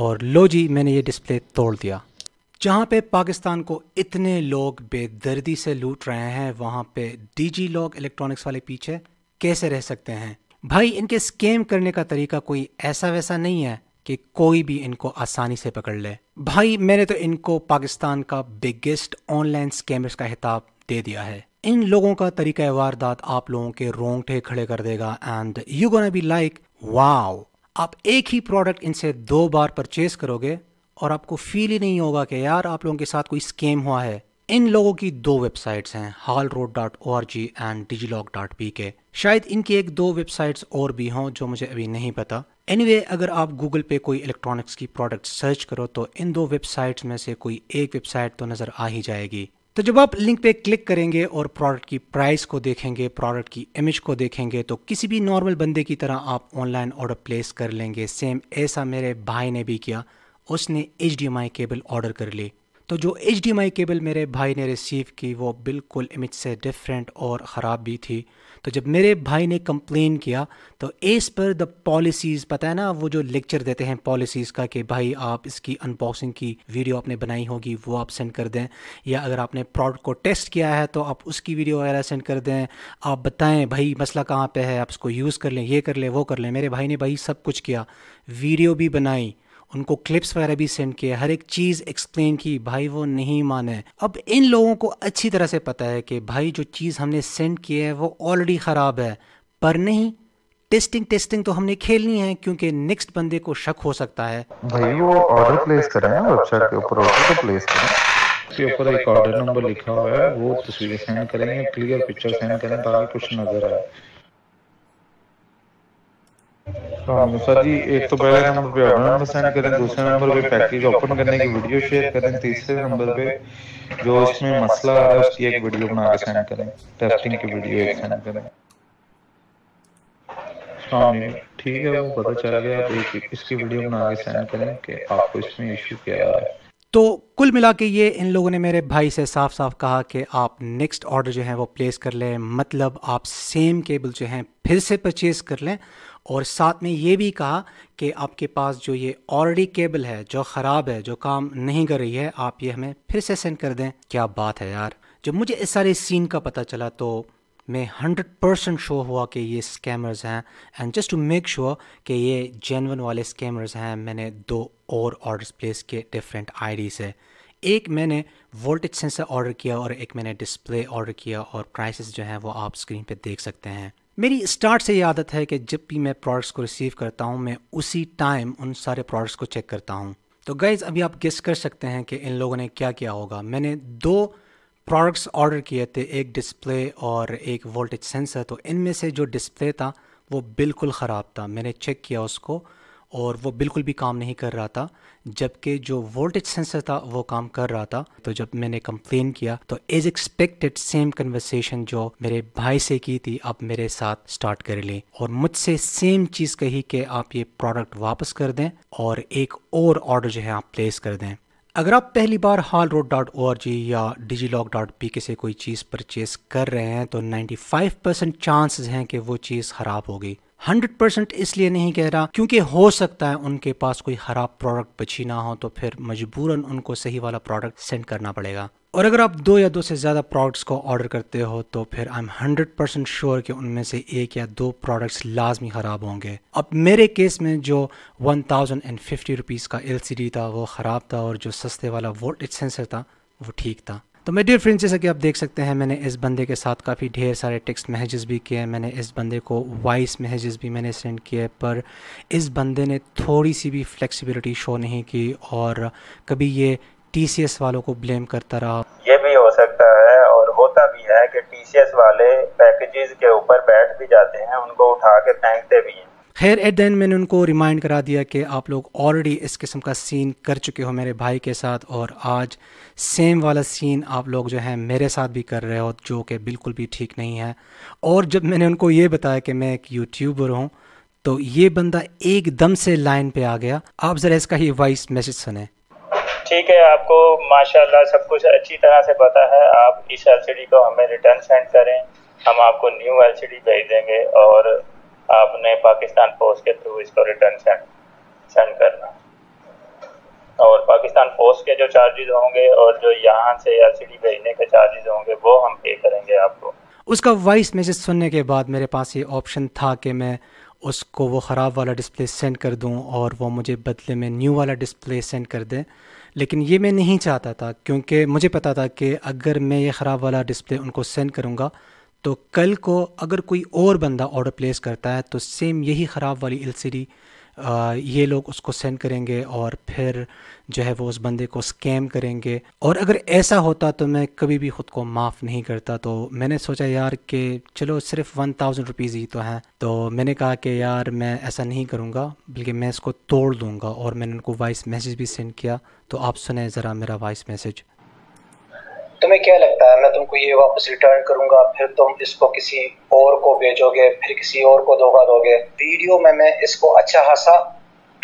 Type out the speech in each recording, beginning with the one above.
और लो जी मैंने ये डिस्प्ले तोड़ दिया जहाँ पे पाकिस्तान को इतने लोग बेदर्दी से लूट रहे हैं वहाँ पे डीजी लॉक इलेक्ट्रॉनिक्स वाले पीछे कैसे रह सकते हैं भाई इनके स्कैम करने का तरीका कोई ऐसा वैसा नहीं है कि कोई भी इनको आसानी से पकड़ ले भाई मैंने तो इनको पाकिस्तान का बिगेस्ट ऑनलाइन स्कैमर्स का खिताब दे दिया है इन लोगों का तरीका वारदात आप लोगों के रोंगटे खड़े कर देगा and you gonna be like wow आप एक ही प्रोडक्ट इनसे दो बार परचेज़ करोगे और आपको फील ही नहीं होगा कि यार आप लोगों के साथ कोई स्केम हुआ है इन लोगों की दो वेबसाइट्स हैं Hall Road dot O R G and Digi Lock dot P K शायद इनकी एक दो वेबसाइट्स और भी हों जो मुझे अभी नहीं पता एनी anyway, अगर आप गूगल पे कोई इलेक्ट्रॉनिक्स की प्रोडक्ट सर्च करो तो इन दो वेबसाइट्स में से कोई एक वेबसाइट तो नज़र आ ही जाएगी तो जब आप लिंक पे क्लिक करेंगे और प्रोडक्ट की प्राइस को देखेंगे प्रोडक्ट की इमेज को देखेंगे तो किसी भी नॉर्मल बंदे की तरह आप ऑनलाइन ऑर्डर प्लेस कर लेंगे सेम ऐसा मेरे भाई ने भी किया उसने एच केबल ऑर्डर कर ली तो जो एच केबल मेरे भाई ने रिसीव की वो बिल्कुल इमेज से डिफरेंट और ख़राब भी थी तो जब मेरे भाई ने कंप्लेन किया तो एस पर द पॉलिसीज़ पता है ना वो जो लेक्चर देते हैं पॉलिसीज़ का कि भाई आप इसकी अनबॉक्सिंग की वीडियो आपने बनाई होगी वो आप सेंड कर दें या अगर आपने प्रोडक्ट को टेस्ट किया है तो आप उसकी वीडियो वगैरह सेंड कर दें आप बताएं भाई मसला कहाँ पर है आप उसको यूज़ कर लें ये कर लें वो कर लें मेरे भाई ने भाई सब कुछ किया वीडियो भी बनाई उनको क्लिप्स वगैरह भी सेंड किए हर एक चीज़ एक्सप्लेन की भाई वो नहीं माने अब इन लोगों को अच्छी तरह से पता है कि भाई जो चीज़ हमने सेंड की है वो ऑलरेडी ख़राब है पर नहीं टेस्टिंग टेस्टिंग तो हमने खेलनी है क्योंकि नेक्स्ट बंदे को शक हो सकता है भाई वो ऑर्डर प्लेस कर रहे हैं वेबसाइट के ऊपर ऑर्डर को प्लेस कराएं उसके ऊपर एक ऑर्डर नंबर लिखा हुआ है वो तस्वीरें सेंड करेंगे क्लियर पिक्चर सेंड करें ताकि कुछ नजर आए नंबर हाँ, तो तो पे ऑर्डर सेंड करें दूसरे नंबर पे पैकेज ओपन करने की वीडियो शेयर करें तीसरे नंबर पे जो इसमें मसला आ रहा है उसकी एक वीडियो बना के सेंड करें टेस्टिंग की वीडियो एक सेंड करें हाँ, ठीक है वो पता चल गया तो इसकी वीडियो बना के सेंड करें कि आपको इसमें इशू क्या आ रहा है तो कुल मिला के ये इन लोगों ने मेरे भाई से साफ साफ कहा कि आप नेक्स्ट ऑर्डर जो है वो प्लेस कर लें मतलब आप सेम केबल जो हैं फिर से परचेज़ कर लें और साथ में ये भी कहा कि आपके पास जो ये ऑलरेडी केबल है जो ख़राब है जो काम नहीं कर रही है आप ये हमें फिर से सेंड कर दें क्या बात है यार जब मुझे इस सारे सीन का पता चला तो मैं हंड्रेड परसेंट शो हुआ कि ये स्कैमर्स हैं and just to make sure कि ये जेनवन वाले स्कैमर्स हैं मैंने दो और ऑर्डर्स प्लेस किए डिफरेंट आईडी से एक मैंने वोल्टेज सेंसर ऑर्डर किया और एक मैंने डिस्प्ले ऑर्डर किया और प्राइसेस जो हैं वो आप स्क्रीन पे देख सकते हैं मेरी स्टार्ट से ये आदत है कि जब भी मैं प्रोडक्ट्स को रिसीव करता हूँ मैं उसी टाइम उन सारे प्रोडक्ट्स को चेक करता हूँ तो गाइज़ अभी आप गेस कर सकते हैं कि इन लोगों ने क्या किया होगा मैंने दो प्रोडक्ट्स ऑर्डर किए थे एक डिस्प्ले और एक वोल्टेज सेंसर तो इनमें से जो डिस्प्ले था वो बिल्कुल ख़राब था मैंने चेक किया उसको और वो बिल्कुल भी काम नहीं कर रहा था जबकि जो वोल्टेज सेंसर था वो काम कर रहा था तो जब मैंने कंप्लेन किया तो एज एक्सपेक्टेड सेम कन्वर्सेशन जो मेरे भाई से की थी आप मेरे साथ स्टार्ट कर लें और मुझसे सेम चीज़ कही कि आप ये प्रोडक्ट वापस कर दें और एक और ऑर्डर जो है आप प्लेस कर दें अगर आप पहली बार Hall Road dot O R G या डिजी लॉक डॉट पी के से कोई चीज़ परचेज कर रहे हैं तो 95 परसेंट चांसेस हैं कि वो चीज़ ख़राब होगी हंड्रेड परसेंट इसलिए नहीं कह रहा क्योंकि हो सकता है उनके पास कोई खराब प्रोडक्ट बची ना हो तो फिर मजबूरन उनको सही वाला प्रोडक्ट सेंड करना पड़ेगा और अगर आप दो या दो से ज़्यादा प्रोडक्ट्स को ऑर्डर करते हो तो फिर I am hundred percent sure कि उनमें से एक या दो प्रोडक्ट्स लाजमी ख़राब होंगे अब मेरे केस में जो one thousand and fifty rupees का एल था वो ख़राब था और जो सस्ते वाला वोल्टेज सेंसर था वो ठीक था तो मेरे डियर फ्रेंड्स जैसा कि आप देख सकते हैं मैंने इस बंदे के साथ काफ़ी ढेर सारे टेक्स्ट मैसेजेस भी किए हैं मैंने इस बंदे को वॉइस मैसेजेस भी मैंने सेंड किए पर इस बंदे ने थोड़ी सी भी फ्लेक्सिबिलिटी शो नहीं की और कभी ये टी वालों को ब्लेम करता रहा ये भी हो सकता है और होता भी है कि टी वाले पैकेजेस के ऊपर बैठ भी जाते हैं उनको उठा के फेंकते भी हैं खैर एट दिन मैंने उनको रिमाइंड करा दिया कि आप लोग ऑलरेडी इस किस्म का सीन कर चुके हो मेरे भाई के साथ और आज सेम वाला सीन आप लोग जो है मेरे साथ भी कर रहे हो जो कि बिल्कुल भी ठीक नहीं है और जब मैंने उनको ये बताया कि मैं एक यूट्यूबर हूँ तो ये बंदा एकदम से लाइन पे आ गया आप ज़रा इसका ही वॉइस मैसेज सुने ठीक है आपको माशाल्लाह सब कुछ अच्छी तरह से पता है आप इस एलसीडी को हमें रिटर्न सेंड करें हम आपको न्यू एलसीडी भेज देंगे और आपने पाकिस्तान पोस्ट के थ्रू इसको रिटर्न सेंड सेंड करना और पाकिस्तान पोस्ट के जो चार्जेज होंगे और जो यहाँ से या सिटी भेजने के चार्जेज होंगे वो हम पे करेंगे आपको उसका वॉइस मैसेज सुनने के बाद मेरे पास ये ऑप्शन था कि मैं उसको वो ख़राब वाला डिस्प्ले सेंड कर दूं और वो मुझे बदले में न्यू वाला डिस्प्ले सेंड कर दे लेकिन ये मैं नहीं चाहता था क्योंकि मुझे पता था कि अगर मैं ये ख़राब वाला डिस्प्ले उनको सेंड करूंगा तो कल को अगर कोई और बंदा ऑर्डर प्लेस करता है तो सेम यही ख़राब वाली एल ये लोग उसको सेंड करेंगे और फिर जो है वो उस बंदे को स्कैम करेंगे और अगर ऐसा होता तो मैं कभी भी ख़ुद को माफ़ नहीं करता तो मैंने सोचा यार कि चलो सिर्फ वन थाउजेंड रुपीज़ ही तो हैं तो मैंने कहा कि यार मैं ऐसा नहीं करूँगा बल्कि मैं इसको तोड़ दूँगा और मैंने उनको वॉइस मैसेज भी सेंड किया तो आप सुने ज़रा मेरा वॉइस मैसेज तुम्हें क्या लगता है मैं तुमको ये वापस रिटर्न करूंगा फिर तुम इसको किसी और को भेजोगे फिर किसी और को धोखा दोगे वीडियो में मैं इसको अच्छा खासा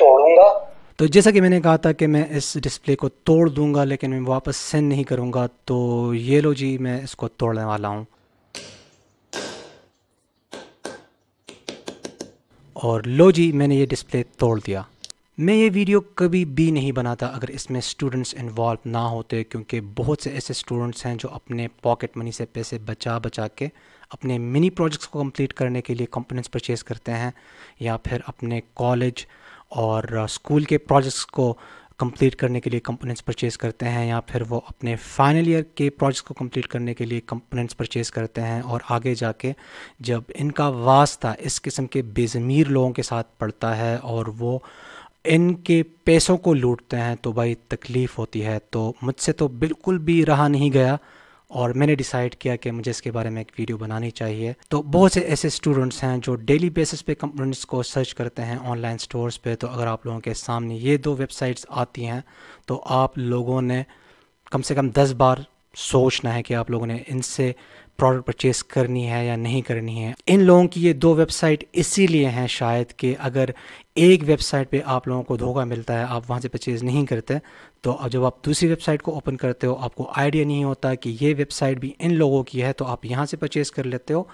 तोड़ूंगा तो जैसा कि मैंने कहा था कि मैं इस डिस्प्ले को तोड़ दूंगा लेकिन मैं वापस सेंड नहीं करूंगा तो ये लो जी मैं इसको तोड़ने वाला हूं और लो जी मैंने ये डिस्प्ले तोड़ दिया मैं ये वीडियो कभी भी नहीं बनाता अगर इसमें स्टूडेंट्स इन्वॉल्व ना होते क्योंकि बहुत से ऐसे स्टूडेंट्स हैं जो अपने पॉकेट मनी से पैसे बचा बचा के अपने मिनी प्रोजेक्ट्स को कंप्लीट करने के लिए कंपोनेंट्स परचेज़ करते हैं या फिर अपने कॉलेज और स्कूल uh, के प्रोजेक्ट्स को कंप्लीट करने के लिए कंपोनेंट्स परचेज़ करते हैं या फिर वो अपने फाइनल ईयर के प्रोजेक्ट्स को कंप्लीट करने के लिए कंपोनेंट्स परचेज़ करते हैं और आगे जाके जब इनका वास्ता इस किस्म के बेज़मीर लोगों के साथ पड़ता है और वो इनके पैसों को लूटते हैं तो भाई तकलीफ़ होती है तो मुझसे तो बिल्कुल भी रहा नहीं गया और मैंने डिसाइड किया कि मुझे इसके बारे में एक वीडियो बनानी चाहिए तो बहुत से ऐसे स्टूडेंट्स हैं जो डेली बेसिस पे कंपोनेंट्स को सर्च करते हैं ऑनलाइन स्टोर्स पे तो अगर आप लोगों के सामने ये दो वेबसाइट्स आती हैं तो आप लोगों ने कम से कम दस बार सोचना है कि आप लोगों ने इनसे प्रोडक्ट परचेस करनी है या नहीं करनी है इन लोगों की ये दो वेबसाइट इसीलिए हैं शायद कि अगर एक वेबसाइट पे आप लोगों को धोखा मिलता है आप वहाँ से परचेज़ नहीं करते तो अब जब आप दूसरी वेबसाइट को ओपन करते हो आपको आइडिया नहीं होता कि ये वेबसाइट भी इन लोगों की है तो आप यहाँ से परचेज़ कर लेते हो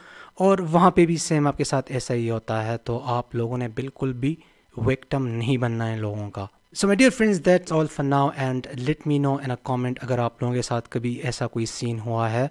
और वहाँ पे भी सेम आपके साथ ऐसा ही होता है तो आप लोगों ने बिल्कुल भी विक्टम नहीं बनना है लोगों का so my dear friends that's all for now and let me know in a comment अगर आप लोगों के साथ कभी ऐसा कोई सीन हुआ है